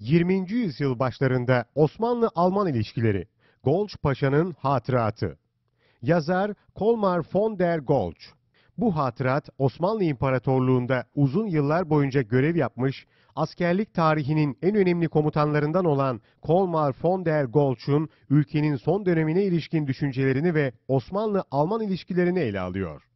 20. yüzyıl başlarında Osmanlı-Alman ilişkileri, Golç Paşa'nın hatıratı. Yazar Kolmar von der Golç. Bu hatırat Osmanlı İmparatorluğu'nda uzun yıllar boyunca görev yapmış, askerlik tarihinin en önemli komutanlarından olan Kolmar von der Golç'un ülkenin son dönemine ilişkin düşüncelerini ve Osmanlı-Alman ilişkilerini ele alıyor.